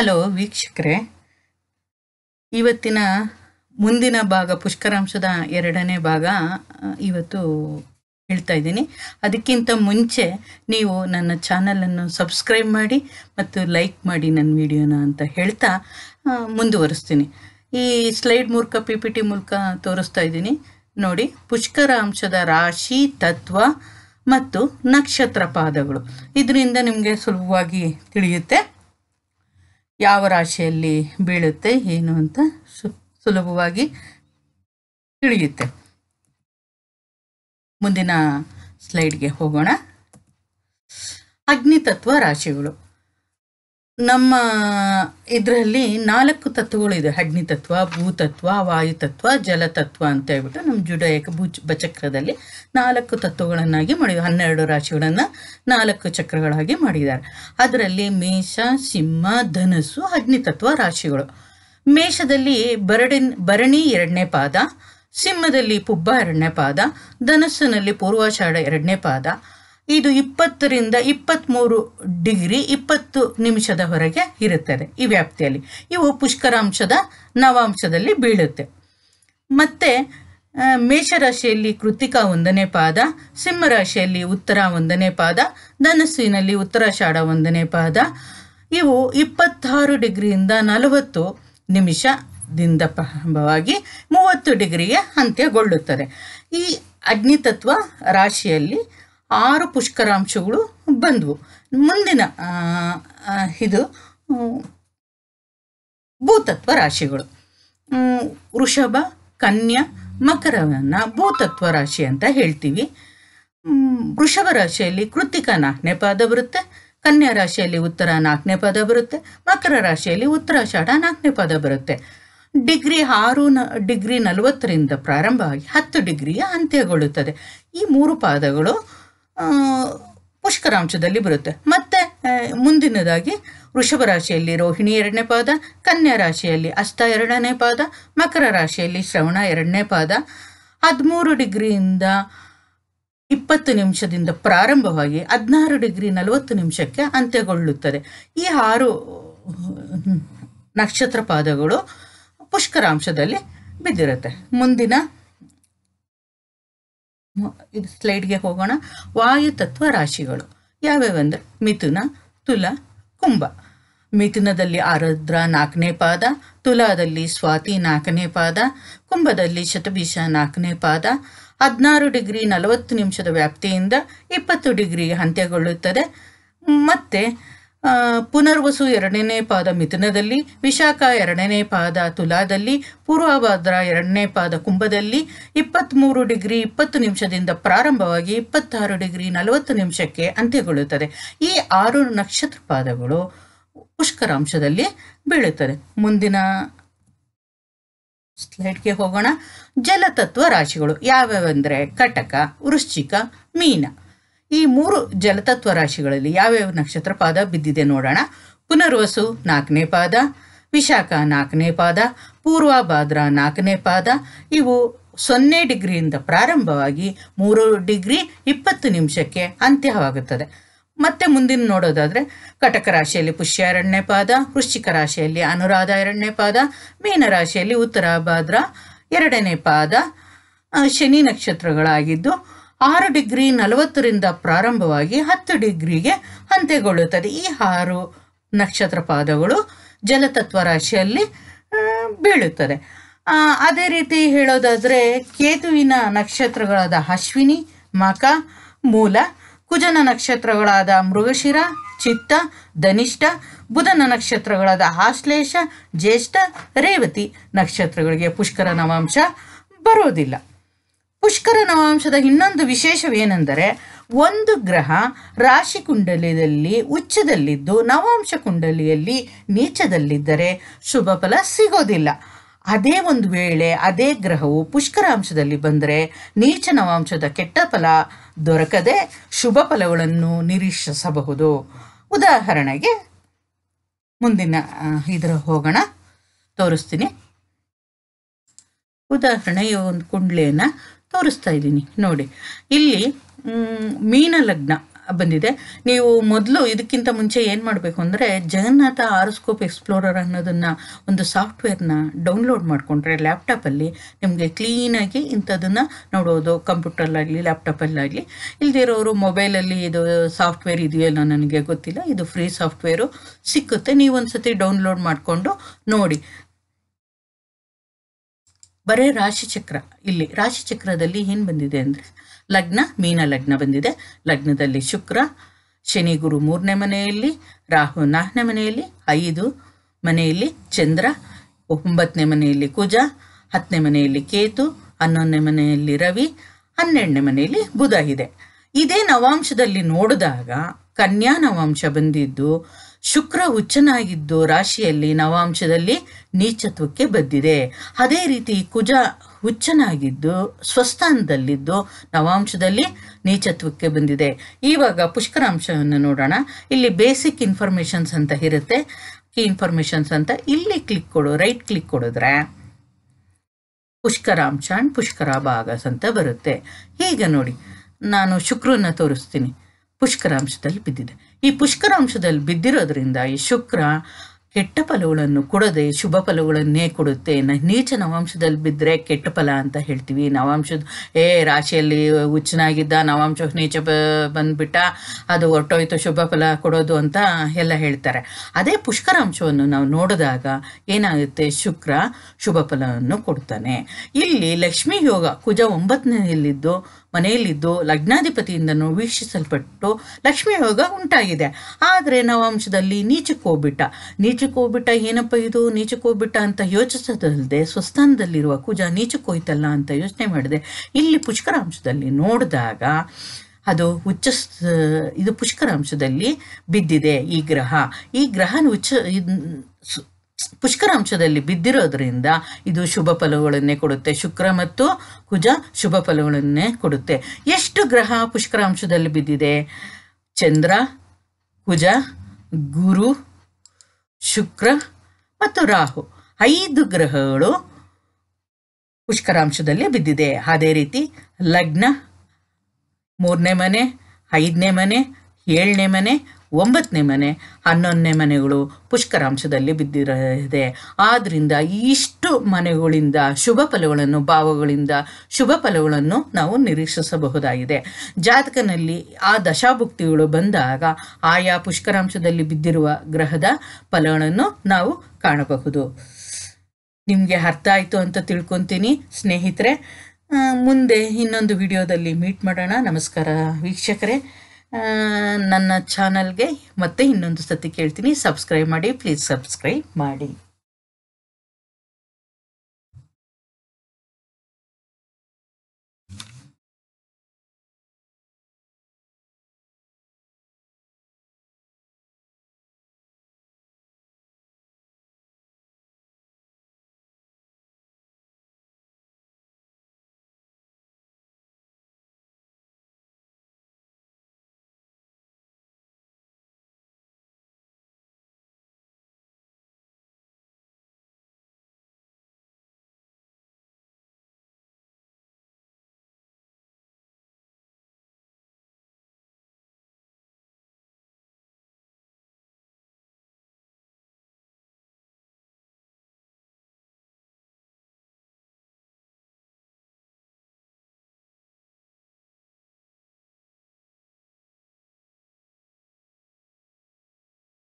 hello ವೀಕ್ಷಕರೇ ಇವತ್ತಿನ ಮುಂದಿನ ಭಾಗ ಪುಷ್ಕರಾಂಶದ ಎರಡನೇ ಭಾಗ ಇವತ್ತು ಹೇಳ್ತಾ ಇದ್ದೀನಿ ಅದಕ್ಕಿಂತ ಮುಂಚೆ ನೀವು ನನ್ನ ಚಾನಲನ್ನು ಸಬ್ಸ್ಕ್ರೈಬ್ ಮಾಡಿ ಮತ್ತು ಲೈಕ್ ಮಾಡಿ ನನ್ನ ವಿಡಿಯೋನ ಅಂತ ಹೇಳ್ತಾ ಮುಂದುವರಿಸ್ತೀನಿ ಈ ಸ್ಲೈಡ್ ಮೂಲಕ ಪಿ ಪಿ ಟಿ ಮೂಲಕ ತೋರಿಸ್ತಾ ಇದ್ದೀನಿ ನೋಡಿ ಪುಷ್ಕರಾಂಶದ ರಾಶಿ ತತ್ವ ಮತ್ತು ನಕ್ಷತ್ರ ಪಾದಗಳು ಇದರಿಂದ ನಿಮಗೆ ಸುಲಭವಾಗಿ ತಿಳಿಯುತ್ತೆ ಯಾವ ರಾಶಿಯಲ್ಲಿ ಬೀಳುತ್ತೆ ಏನು ಅಂತ ಸುಲಭವಾಗಿ ತಿಳಿಯುತ್ತೆ ಮುಂದಿನ ಸ್ಲೈಡ್ಗೆ ಹೋಗೋಣ ಅಗ್ನಿತತ್ವ ರಾಶಿಗಳು ನಮ್ಮ ಇದರಲ್ಲಿ ನಾಲ್ಕು ತತ್ವಗಳಿದೆ ಅಗ್ನಿ ತತ್ವ ಭೂತತ್ವ ವಾಯುತತ್ವ ಜಲತತ್ವ ಅಂತ ಹೇಳ್ಬಿಟ್ಟು ನಮ್ಮ ಜುಡಯಕ ಭೂ ಬಚಕ್ರದಲ್ಲಿ ನಾಲ್ಕು ತತ್ವಗಳನ್ನಾಗಿ ಮಾಡಿದ ಹನ್ನೆರಡು ರಾಶಿಗಳನ್ನು ನಾಲ್ಕು ಚಕ್ರಗಳಾಗಿ ಮಾಡಿದ್ದಾರೆ ಅದರಲ್ಲಿ ಮೇಷ ಸಿಂಹ ಧನಸ್ಸು ಅಗ್ನಿ ತತ್ವ ರಾಶಿಗಳು ಮೇಷದಲ್ಲಿ ಬರಡಿನ ಭರಣಿ ಎರಡನೇ ಪಾದ ಸಿಂಹದಲ್ಲಿ ಪುಬ್ಬ ಎರಡನೇ ಪಾದ ಧನಸ್ಸಿನಲ್ಲಿ ಪೂರ್ವಾಷಾಢ ಎರಡನೇ ಪಾದ ಇದು ಇಪ್ಪತ್ತರಿಂದ ಇಪ್ಪತ್ತ್ಮೂರು ಡಿಗ್ರಿ ಇಪ್ಪತ್ತು ನಿಮಿಷದವರೆಗೆ ಇರುತ್ತದೆ ಈ ವ್ಯಾಪ್ತಿಯಲ್ಲಿ ಇವು ಪುಷ್ಕರಾಂಶದ ನವಾಂಶದಲ್ಲಿ ಬೀಳುತ್ತೆ ಮತ್ತು ಮೇಷರಾಶಿಯಲ್ಲಿ ಕೃತಿಕಾ ಒಂದನೇ ಪಾದ ಸಿಂಹರಾಶಿಯಲ್ಲಿ ಉತ್ತರ ಒಂದನೇ ಪಾದ ಧನಸ್ಸಿನಲ್ಲಿ ಉತ್ತರಾಷಾಢ ಒಂದನೇ ಪಾದ ಇವು ಇಪ್ಪತ್ತಾರು ಡಿಗ್ರಿಯಿಂದ ನಲವತ್ತು ನಿಮಿಷದಿಂದ ಪ್ರಾರಂಭವಾಗಿ ಮೂವತ್ತು ಡಿಗ್ರಿಗೆ ಅಂತ್ಯಗೊಳ್ಳುತ್ತದೆ ಈ ಅಗ್ನಿತತ್ವ ರಾಶಿಯಲ್ಲಿ ಆರು ಪುಷ್ಕರಾಂಶಗಳು ಬಂದವು ಮುಂದಿನ ಇದು ಭೂತತ್ವ ರಾಶಿಗಳು ವೃಷಭ ಕನ್ಯಾ ಮಕರವನ್ನು ಭೂತತ್ವ ರಾಶಿ ಅಂತ ಹೇಳ್ತೀವಿ ವೃಷಭ ರಾಶಿಯಲ್ಲಿ ಕೃತಿಕ ನಾಲ್ಕನೇ ಪಾದ ಬರುತ್ತೆ ಕನ್ಯಾ ರಾಶಿಯಲ್ಲಿ ಉತ್ತರ ನಾಲ್ಕನೇ ಪದ ಬರುತ್ತೆ ಮಕರ ರಾಶಿಯಲ್ಲಿ ಉತ್ತರಾಷಾಢ ನಾಲ್ಕನೇ ಪದ ಬರುತ್ತೆ ಡಿಗ್ರಿ ಆರು ನ ಡಿಗ್ರಿ ನಲವತ್ತರಿಂದ ಪ್ರಾರಂಭವಾಗಿ ಹತ್ತು ಡಿಗ್ರಿಯ ಅಂತ್ಯಗೊಳ್ಳುತ್ತದೆ ಈ ಮೂರು ಪಾದಗಳು ಪುಷ್ಕರಾಂಶದಲ್ಲಿ ಬರುತ್ತೆ ಮತ್ತೆ ಮುಂದಿನದಾಗಿ ವೃಷಭ ರಾಶಿಯಲ್ಲಿ ರೋಹಿಣಿ ಎರಡನೇ ಪಾದ ಕನ್ಯಾ ರಾಶಿಯಲ್ಲಿ ಅಷ್ಟ ಎರಡನೇ ಪಾದ ಮಕರ ರಾಶಿಯಲ್ಲಿ ಶ್ರವಣ ಎರಡನೇ ಪಾದ ಹದಿಮೂರು ಡಿಗ್ರಿಯಿಂದ ಇಪ್ಪತ್ತು ನಿಮಿಷದಿಂದ ಪ್ರಾರಂಭವಾಗಿ ಹದಿನಾರು ಡಿಗ್ರಿ ನಲವತ್ತು ನಿಮಿಷಕ್ಕೆ ಅಂತ್ಯಗೊಳ್ಳುತ್ತದೆ ಈ ಆರು ನಕ್ಷತ್ರ ಪಾದಗಳು ಪುಷ್ಕರಾಂಶದಲ್ಲಿ ಬಿದ್ದಿರುತ್ತೆ ಮುಂದಿನ ಇದು ಸ್ಲೈಡ್ಗೆ ಹೋಗೋಣ ವಾಯು ತತ್ವ ರಾಶಿಗಳು ಯಾವ್ಯಾವಂದ್ರೆ ಮಿಥುನ ತುಲ ಕುಂಭ ಮಿಥುನದಲ್ಲಿ ಆರದ್ರ ನಾಲ್ಕನೇ ಪಾದ ತುಲಾದಲ್ಲಿ ಸ್ವಾತಿ ನಾಲ್ಕನೇ ಪಾದ ಕುಂಭದಲ್ಲಿ ಶತಬೀಷ ನಾಲ್ಕನೇ ಪಾದ ಹದಿನಾರು ಡಿಗ್ರಿ ನಲವತ್ತು ನಿಮಿಷದ ವ್ಯಾಪ್ತಿಯಿಂದ ಇಪ್ಪತ್ತು ಡಿಗ್ರಿ ಅಂತ್ಯಗೊಳ್ಳುತ್ತದೆ ಮತ್ತು ಪುನರ್ವಸು ಎರಡನೇ ಪಾದ ಮಿಥುನದಲ್ಲಿ ವಿಶಾಖ ಎರಡನೇ ಪಾದ ತುಲಾದಲ್ಲಿ ಪೂರ್ವಭಾದ್ರ ಎರಡನೇ ಪಾದ ಕುಂಭದಲ್ಲಿ ಇಪ್ಪತ್ತ್ಮೂರು ಡಿಗ್ರಿ ಇಪ್ಪತ್ತು ನಿಮಿಷದಿಂದ ಪ್ರಾರಂಭವಾಗಿ ಇಪ್ಪತ್ತಾರು ಡಿಗ್ರಿ ನಲವತ್ತು ನಿಮಿಷಕ್ಕೆ ಅಂತ್ಯಗೊಳ್ಳುತ್ತದೆ ಈ ಆರು ನಕ್ಷತ್ರ ಪಾದಗಳು ಪುಷ್ಕರಾಂಶದಲ್ಲಿ ಬೀಳುತ್ತದೆ ಮುಂದಿನ ಸ್ಲೈಡ್ಗೆ ಹೋಗೋಣ ಜಲತತ್ವ ರಾಶಿಗಳು ಯಾವ್ಯಾವೆಂದರೆ ಕಟಕ ವೃಶ್ಚಿಕ ಮೀನ ಈ ಮೂರು ಜಲತತ್ವ ರಾಶಿಗಳಲ್ಲಿ ಯಾವ್ಯಾವ ನಕ್ಷತ್ರ ಪಾದ ಬಿದ್ದಿದೆ ನೋಡೋಣ ಪುನರ್ವಸು ನಾಲ್ಕನೇ ಪಾದ ವಿಶಾಖ ನಾಲ್ಕನೇ ಪಾದ ಪೂರ್ವ ಭಾದ್ರ ನಾಲ್ಕನೇ ಪಾದ ಇವು ಸೊನ್ನೆ ಡಿಗ್ರಿಯಿಂದ ಪ್ರಾರಂಭವಾಗಿ ಮೂರು ಡಿಗ್ರಿ ಇಪ್ಪತ್ತು ನಿಮಿಷಕ್ಕೆ ಅಂತ್ಯವಾಗುತ್ತದೆ ಮತ್ತೆ ಮುಂದಿನ ನೋಡೋದಾದರೆ ಕಟಕ ರಾಶಿಯಲ್ಲಿ ಪುಷ್ಯ ಎರಡನೇ ಪಾದ ವೃಶ್ಚಿಕ ರಾಶಿಯಲ್ಲಿ ಅನುರಾಧ ಎರಡನೇ ಪಾದ ಮೀನರಾಶಿಯಲ್ಲಿ ಉತ್ತರ ಭಾದ್ರ ಎರಡನೇ ಪಾದ ಶನಿ ನಕ್ಷತ್ರಗಳಾಗಿದ್ದು ಆರು ಡಿಗ್ರಿ ನಲವತ್ತರಿಂದ ಪ್ರಾರಂಭವಾಗಿ ಹತ್ತು ಡಿಗ್ರಿಗೆ ಅಂತ್ಯಗೊಳ್ಳುತ್ತದೆ ಈ ಆರು ನಕ್ಷತ್ರ ಪಾದಗಳು ಜಲತತ್ವ ರಾಶಿಯಲ್ಲಿ ಬೀಳುತ್ತದೆ ಅದೇ ರೀತಿ ಹೇಳೋದಾದರೆ ಕೇತುವಿನ ನಕ್ಷತ್ರಗಳಾದ ಅಶ್ವಿನಿ ಮಕ ಮೂಲ ಕುಜನ ನಕ್ಷತ್ರಗಳಾದ ಮೃಗಶಿರ ಚಿತ್ತ ಧನಿಷ್ಠ ಬುಧನ ನಕ್ಷತ್ರಗಳಾದ ಆಶ್ಲೇಷ ಜ್ಯೇಷ್ಠ ರೇವತಿ ನಕ್ಷತ್ರಗಳಿಗೆ ಪುಷ್ಕರ ನವಾಂಶ ಬರೋದಿಲ್ಲ ಪುಷ್ಕರ ನವಾಂಶದ ಇನ್ನೊಂದು ವಿಶೇಷವೇನೆಂದರೆ ಒಂದು ಗ್ರಹ ರಾಶಿ ಕುಂಡಲಿಯಲ್ಲಿ ಉಚ್ಚದಲ್ಲಿದ್ದು ನವಾಂಶ ಕುಂಡಲಿಯಲ್ಲಿ ನೀಚದಲ್ಲಿದ್ದರೆ ಶುಭ ಫಲ ಸಿಗೋದಿಲ್ಲ ಅದೇ ಒಂದು ವೇಳೆ ಅದೇ ಗ್ರಹವು ಪುಷ್ಕರ ಅಂಶದಲ್ಲಿ ಬಂದರೆ ನೀಚ ನವಾಂಶದ ಕೆಟ್ಟ ಫಲ ದೊರಕದೆ ಶುಭ ಫಲಗಳನ್ನು ನಿರೀಕ್ಷಿಸಬಹುದು ಉದಾಹರಣೆಗೆ ಮುಂದಿನ ಇದರ ಹೋಗೋಣ ತೋರಿಸ್ತೀನಿ ಈ ಒಂದು ಕುಂಡ್ಲಿಯನ್ನು ತೋರಿಸ್ತಾ ಇದ್ದೀನಿ ನೋಡಿ ಇಲ್ಲಿ ಮೀನ ಲಗ್ನ ಬಂದಿದೆ ನೀವು ಮೊದಲು ಇದಕ್ಕಿಂತ ಮುಂಚೆ ಏನು ಮಾಡಬೇಕು ಅಂದರೆ ಜಗನ್ನಾಥ ಆರೋಸ್ಕೋಪ್ ಎಕ್ಸ್ಪ್ಲೋರರ್ ಅನ್ನೋದನ್ನು ಒಂದು ಸಾಫ್ಟ್ವೇರ್ನ ಡೌನ್ಲೋಡ್ ಮಾಡಿಕೊಂಡ್ರೆ ಲ್ಯಾಪ್ಟಾಪಲ್ಲಿ ನಿಮಗೆ ಕ್ಲೀನಾಗಿ ಇಂಥದ್ದನ್ನು ನೋಡೋದು ಕಂಪ್ಯೂಟರ್ಲಾಗಲಿ ಲ್ಯಾಪ್ಟಾಪಲ್ಲಾಗಲಿ ಇಲ್ದಿರೋರು ಮೊಬೈಲಲ್ಲಿ ಇದು ಸಾಫ್ಟ್ವೇರ್ ಇದೆಯಲ್ಲ ನನಗೆ ಗೊತ್ತಿಲ್ಲ ಇದು ಫ್ರೀ ಸಾಫ್ಟ್ವೇರು ಸಿಕ್ಕುತ್ತೆ ನೀವೊಂದು ಸತಿ ಡೌನ್ಲೋಡ್ ಮಾಡಿಕೊಂಡು ನೋಡಿ ಬರೇ ರಾಶಿಚಕ್ರ ಇಲ್ಲಿ ರಾಶಿಚಕ್ರದಲ್ಲಿ ಏನು ಬಂದಿದೆ ಅಂದರೆ ಲಗ್ನ ಮೀನ ಲಗ್ನ ಬಂದಿದೆ ಲಗ್ನದಲ್ಲಿ ಶುಕ್ರ ಶನಿ ಗುರು ಮೂರನೇ ಮನೆಯಲ್ಲಿ ರಾಹು ನಾಲ್ಕನೇ ಮನೆಯಲ್ಲಿ ಐದು ಮನೆಯಲ್ಲಿ ಚಂದ್ರ ಒಂಬತ್ತನೇ ಮನೆಯಲ್ಲಿ ಕುಜ ಹತ್ತನೇ ಮನೆಯಲ್ಲಿ ಕೇತು ಹನ್ನೊಂದನೇ ಮನೆಯಲ್ಲಿ ರವಿ ಹನ್ನೆರಡನೇ ಮನೆಯಲ್ಲಿ ಬುಧ ಇದೆ ಇದೇ ನವಾಂಶದಲ್ಲಿ ನೋಡಿದಾಗ ಕನ್ಯಾ ನವಾಂಶ ಬಂದಿದ್ದು ಶುಕ್ರ ಹುಚ್ಚನಾಗಿದ್ದು ರಾಶಿಯಲ್ಲಿ ನವಾಂಶದಲ್ಲಿ ನೀಚತ್ವಕ್ಕೆ ಬಂದಿದೆ ಅದೇ ರೀತಿ ಕುಜ ಹುಚ್ಚನಾಗಿದ್ದು ಸ್ವಸ್ಥಾನದಲ್ಲಿದ್ದು ನವಾಂಶದಲ್ಲಿ ನೀಚತ್ವಕ್ಕೆ ಬಂದಿದೆ ಇವಾಗ ಪುಷ್ಕರಾಂಶವನ್ನು ನೋಡೋಣ ಇಲ್ಲಿ ಬೇಸಿಕ್ ಇನ್ಫಾರ್ಮೇಶನ್ಸ್ ಅಂತ ಇರುತ್ತೆ ಕಿ ಇನ್ಫಾರ್ಮೇಷನ್ಸ್ ಅಂತ ಇಲ್ಲಿ ಕ್ಲಿಕ್ ಕೊಡು ರೈಟ್ ಕ್ಲಿಕ್ ಕೊಡಿದ್ರೆ ಪುಷ್ಕರಾಂಶ ಅಂಡ್ ಪುಷ್ಕರ ಭಾಗಸ್ ಅಂತ ಬರುತ್ತೆ ಈಗ ನೋಡಿ ನಾನು ಶುಕ್ರನ್ನ ತೋರಿಸ್ತೀನಿ ಪುಷ್ಕರಾಂಶದಲ್ಲಿ ಬಿದ್ದಿದೆ ಈ ಪುಷ್ಕರಾಂಶದಲ್ಲಿ ಬಿದ್ದಿರೋದ್ರಿಂದ ಈ ಶುಕ್ರ ಕೆಟ್ಟ ಫಲಗಳನ್ನು ಕೊಡದೆ ಶುಭ ಫಲಗಳನ್ನೇ ಕೊಡುತ್ತೆ ನೀಚ ನವಾಂಶದಲ್ಲಿ ಬಿದ್ದರೆ ಕೆಟ್ಟ ಫಲ ಅಂತ ಹೇಳ್ತೀವಿ ನವಾಂಶದ ಏ ರಾಶಿಯಲ್ಲಿ ಹುಚ್ಚನಾಗಿದ್ದ ನವಾಂಶ ನೀಚ ಬಂದ್ಬಿಟ್ಟ ಅದು ಹೊರಟೋಯ್ತು ಶುಭ ಫಲ ಕೊಡೋದು ಅಂತ ಎಲ್ಲ ಹೇಳ್ತಾರೆ ಅದೇ ಪುಷ್ಕರಾಂಶವನ್ನು ನಾವು ನೋಡಿದಾಗ ಏನಾಗುತ್ತೆ ಶುಕ್ರ ಶುಭ ಫಲವನ್ನು ಕೊಡ್ತಾನೆ ಇಲ್ಲಿ ಲಕ್ಷ್ಮೀ ಯೋಗ ಕುಜ ಒಂಬತ್ತನೇಲಿದ್ದು ಮನೆಯಲ್ಲಿದ್ದು ಲಗ್ನಾಧಿಪತಿಯಿಂದ ವೀಕ್ಷಿಸಲ್ಪಟ್ಟು ಲಕ್ಷ್ಮಿ ಉಂಟಾಗಿದೆ ಆದರೆ ನವಾಂಶದಲ್ಲಿ ನೀಚಕ್ಕೋಗ್ಬಿಟ್ಟ ನೀಚಕ್ಕೋಬಿಟ್ಟ ಏನಪ್ಪ ಇದು ನೀಚಕ್ಕೋಗ್ಬಿಟ್ಟ ಅಂತ ಯೋಚಿಸೋದಲ್ಲದೆ ಸ್ವಸ್ಥಾನದಲ್ಲಿರುವ ಕುಜ ನೀಚಕ್ಕೋಯ್ತಲ್ಲ ಅಂತ ಯೋಚನೆ ಮಾಡಿದೆ ಇಲ್ಲಿ ಪುಷ್ಕರಾಂಶದಲ್ಲಿ ನೋಡಿದಾಗ ಅದು ಉಚ್ಚ ಇದು ಪುಷ್ಕರಾಂಶದಲ್ಲಿ ಬಿದ್ದಿದೆ ಈ ಗ್ರಹ ಈ ಗ್ರಹನ ಉಚ್ಚ ಪುಷ್ಕರಾಂಶದಲ್ಲಿ ಬಿದ್ದಿರೋದ್ರಿಂದ ಇದು ಶುಭ ಫಲಗಳನ್ನೇ ಕೊಡುತ್ತೆ ಶುಕ್ರ ಮತ್ತು ಕುಜ ಶುಭ ಫಲಗಳನ್ನೇ ಕೊಡುತ್ತೆ ಎಷ್ಟು ಗ್ರಹ ಪುಷ್ಕರಾಂಶದಲ್ಲಿ ಬಿದ್ದಿದೆ ಚಂದ್ರ ಕುಜ ಗುರು ಶುಕ್ರ ಮತ್ತು ರಾಹು ಐದು ಗ್ರಹಗಳು ಪುಷ್ಕರಾಂಶದಲ್ಲಿ ಬಿದ್ದಿದೆ ಅದೇ ರೀತಿ ಲಗ್ನ ಮೂರನೇ ಮನೆ ಐದನೇ ಮನೆ ಏಳನೇ ಮನೆ ಒಂಬತ್ತನೇ ಮನೆ ಹನ್ನೊಂದನೇ ಮನೆಗಳು ಪುಷ್ಕರಾಂಶದಲ್ಲಿ ಬಿದ್ದಿರದೆ ಆದ್ದರಿಂದ ಇಷ್ಟು ಮನೆಗಳಿಂದ ಶುಭ ಫಲಗಳನ್ನು ಭಾವಗಳಿಂದ ಶುಭ ಫಲಗಳನ್ನು ನಾವು ನಿರೀಕ್ಷಿಸಬಹುದಾಗಿದೆ ಜಾತಕನಲ್ಲಿ ಆ ದಶಾಭುಕ್ತಿಗಳು ಬಂದಾಗ ಆಯಾ ಪುಷ್ಕರಾಂಶದಲ್ಲಿ ಬಿದ್ದಿರುವ ಗ್ರಹದ ಫಲಗಳನ್ನು ನಾವು ಕಾಣಬಹುದು ನಿಮಗೆ ಅರ್ಥ ಆಯಿತು ಅಂತ ತಿಳ್ಕೊತೀನಿ ಸ್ನೇಹಿತರೆ ಮುಂದೆ ಇನ್ನೊಂದು ವಿಡಿಯೋದಲ್ಲಿ ಮೀಟ್ ಮಾಡೋಣ ನಮಸ್ಕಾರ ವೀಕ್ಷಕರೇ ನನ್ನ ಚಾನಲ್ಗೆ ಮತ್ತೆ ಇನ್ನೊಂದು ಸತಿ ಕೇಳ್ತೀನಿ ಸಬ್ಸ್ಕ್ರೈಬ್ ಮಾಡಿ ಪ್ಲೀಸ್ ಸಬ್ಸ್ಕ್ರೈಬ್ ಮಾಡಿ